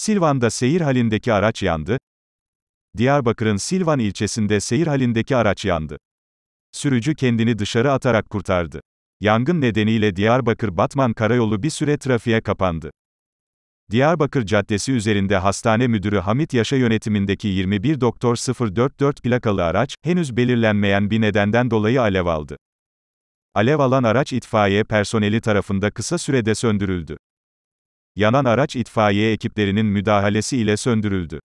Silvan'da seyir halindeki araç yandı. Diyarbakır'ın Silvan ilçesinde seyir halindeki araç yandı. Sürücü kendini dışarı atarak kurtardı. Yangın nedeniyle Diyarbakır-Batman karayolu bir süre trafiğe kapandı. Diyarbakır Caddesi üzerinde hastane müdürü Hamit Yaşa yönetimindeki 21 doktor 044 plakalı araç, henüz belirlenmeyen bir nedenden dolayı alev aldı. Alev alan araç itfaiye personeli tarafında kısa sürede söndürüldü. Yanan araç itfaiye ekiplerinin müdahalesi ile söndürüldü.